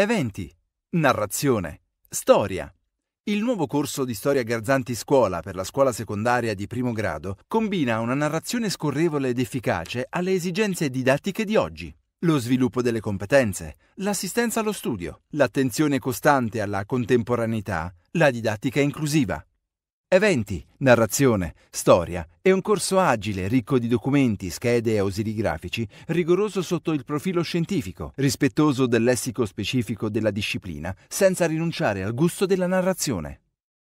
Eventi. Narrazione. Storia. Il nuovo corso di Storia Garzanti Scuola per la scuola secondaria di primo grado combina una narrazione scorrevole ed efficace alle esigenze didattiche di oggi. Lo sviluppo delle competenze, l'assistenza allo studio, l'attenzione costante alla contemporaneità, la didattica inclusiva. Eventi, narrazione, storia e un corso agile ricco di documenti, schede e ausili grafici, rigoroso sotto il profilo scientifico, rispettoso del lessico specifico della disciplina, senza rinunciare al gusto della narrazione.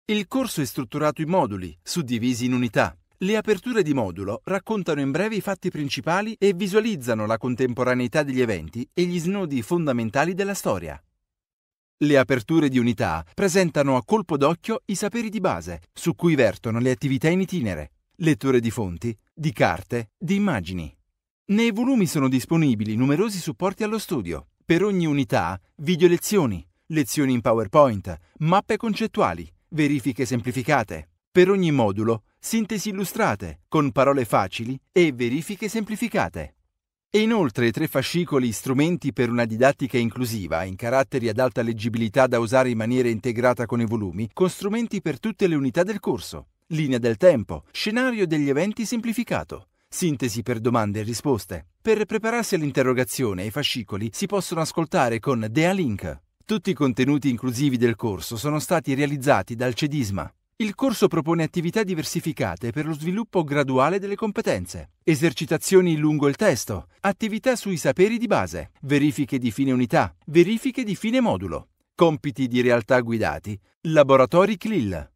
Il corso è strutturato in moduli, suddivisi in unità. Le aperture di modulo raccontano in breve i fatti principali e visualizzano la contemporaneità degli eventi e gli snodi fondamentali della storia. Le aperture di unità presentano a colpo d'occhio i saperi di base, su cui vertono le attività in itinere, letture di fonti, di carte, di immagini. Nei volumi sono disponibili numerosi supporti allo studio. Per ogni unità, video lezioni, lezioni in PowerPoint, mappe concettuali, verifiche semplificate. Per ogni modulo, sintesi illustrate, con parole facili e verifiche semplificate. E inoltre tre fascicoli strumenti per una didattica inclusiva, in caratteri ad alta leggibilità da usare in maniera integrata con i volumi, con strumenti per tutte le unità del corso. Linea del tempo, scenario degli eventi semplificato, sintesi per domande e risposte. Per prepararsi all'interrogazione, i fascicoli si possono ascoltare con DeaLink. Tutti i contenuti inclusivi del corso sono stati realizzati dal Cedisma. Il corso propone attività diversificate per lo sviluppo graduale delle competenze, esercitazioni lungo il testo, attività sui saperi di base, verifiche di fine unità, verifiche di fine modulo, compiti di realtà guidati, laboratori CLIL.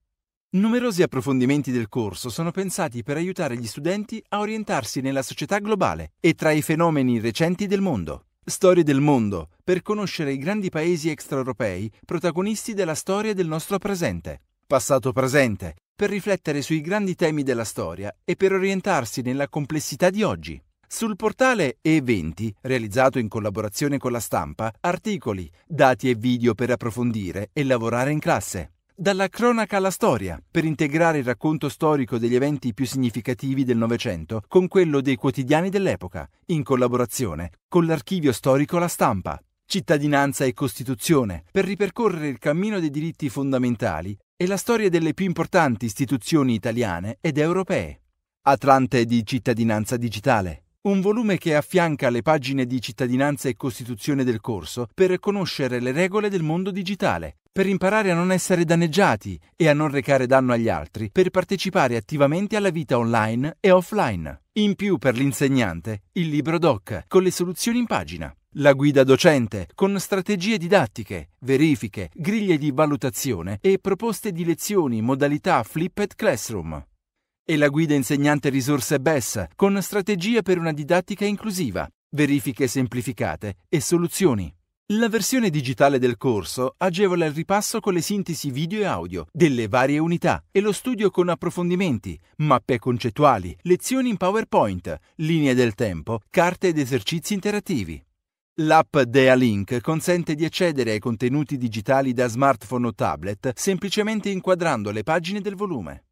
Numerosi approfondimenti del corso sono pensati per aiutare gli studenti a orientarsi nella società globale e tra i fenomeni recenti del mondo. Storie del mondo, per conoscere i grandi paesi extraeuropei protagonisti della storia del nostro presente passato-presente, per riflettere sui grandi temi della storia e per orientarsi nella complessità di oggi. Sul portale E20, realizzato in collaborazione con la stampa, articoli, dati e video per approfondire e lavorare in classe. Dalla cronaca alla storia, per integrare il racconto storico degli eventi più significativi del Novecento con quello dei quotidiani dell'epoca, in collaborazione con l'archivio storico La Stampa. Cittadinanza e Costituzione, per ripercorrere il cammino dei diritti fondamentali e la storia delle più importanti istituzioni italiane ed europee. Atlante di cittadinanza digitale, un volume che affianca le pagine di cittadinanza e costituzione del corso per conoscere le regole del mondo digitale, per imparare a non essere danneggiati e a non recare danno agli altri, per partecipare attivamente alla vita online e offline. In più per l'insegnante, il libro doc con le soluzioni in pagina. La guida docente, con strategie didattiche, verifiche, griglie di valutazione e proposte di lezioni modalità Flipped Classroom. E la guida insegnante risorse BES, con strategie per una didattica inclusiva, verifiche semplificate e soluzioni. La versione digitale del corso agevola il ripasso con le sintesi video e audio delle varie unità e lo studio con approfondimenti, mappe concettuali, lezioni in PowerPoint, linee del tempo, carte ed esercizi interattivi. L'app DeaLink consente di accedere ai contenuti digitali da smartphone o tablet semplicemente inquadrando le pagine del volume.